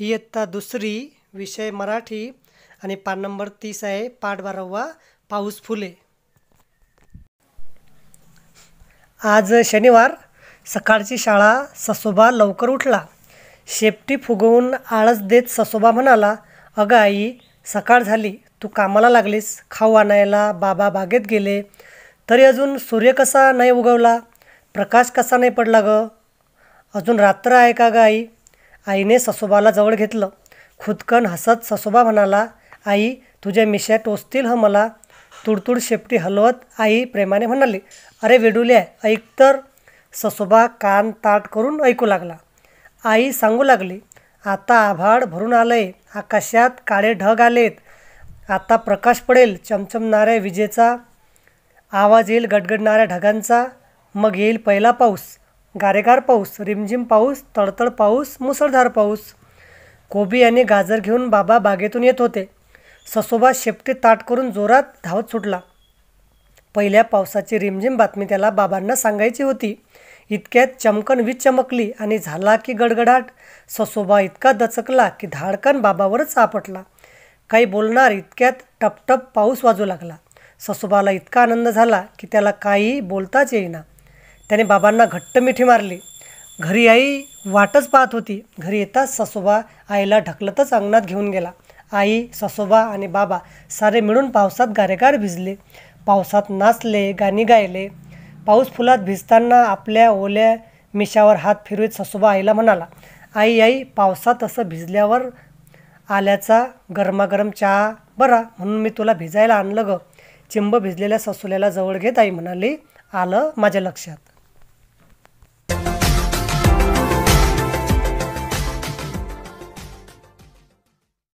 ही इयत्ता दुसरी विषय मराठी आणि पान नंबर तीस आहे पाठ बारावा पाऊस फुले आज शनिवार सकाळची शाळा ससोबा लवकर उठला शेपटी फुगवून आळस देत ससोबा म्हणाला अगं आई सकाळ झाली तू कामाला लागलीस खाऊ आणायला बाबा बागेत गेले तरी अजून सूर्य कसा नाही उगवला प्रकाश कसा नाही पडला ग अजून रात्र आहे का ग आई आईने ससोबाला जवळ घेतलं खुदकन हसत ससोबा म्हणाला आई तुझ्या मिश्या टोचतील ह मला तुडतुड शेपटी हलवत आई प्रेमाने म्हणाली अरे वेडुल्या ऐक तर ससोबा कान ताट करून ऐकू लागला आई सांगू लागली आता आभाड भरून आलंय आकाशात काळे ढग आलेत आता प्रकाश पडेल चमचमणाऱ्या विजेचा आवाज येईल गडगडणाऱ्या ढगांचा मग येईल पहिला पाऊस गारेगार पाऊस रिमझिम पाऊस तळतळ पाऊस मुसळधार पाऊस कोबी आणि गाजर घेऊन बाबा बागेतून येत होते ससोबा शेपटी ताट करून जोरात धावत सुटला पहिल्या पावसाची रिमझिम बातमी त्याला बाबांना सांगायची होती इतक्यात चमकन वीज चमकली आणि झाला की गडगडाट ससोबा इतका दचकला की धाडकन बाबावरच आपटला काही बोलणार इतक्यात टपटप पाऊस वाजू लागला ससोबाला इतका आनंद झाला की त्याला काही बोलताच येईना त्याने बाबांना घट्ट मिठी मारली घरी आई वाटच पाहत होती घरी येताच ससोबा आईला ढकलतच अंगणात घेऊन गेला आई ससोबा आणि बाबा सारे मिळून पावसात गारेगार भिजले पावसात नाचले गाणी गायले पाऊस फुलात भिजताना आपल्या ओल्या मिशावर हात फिरवीत ससोबा आईला म्हणाला आई आई पावसात असं भिजल्यावर आल्याचा गरमागरम चहा बरा म्हणून मी तुला भिजायला आणलं ग चिंब भिजलेल्या ससुल्याला जवळ घेत आई म्हणाली आलं माझ्या लक्षात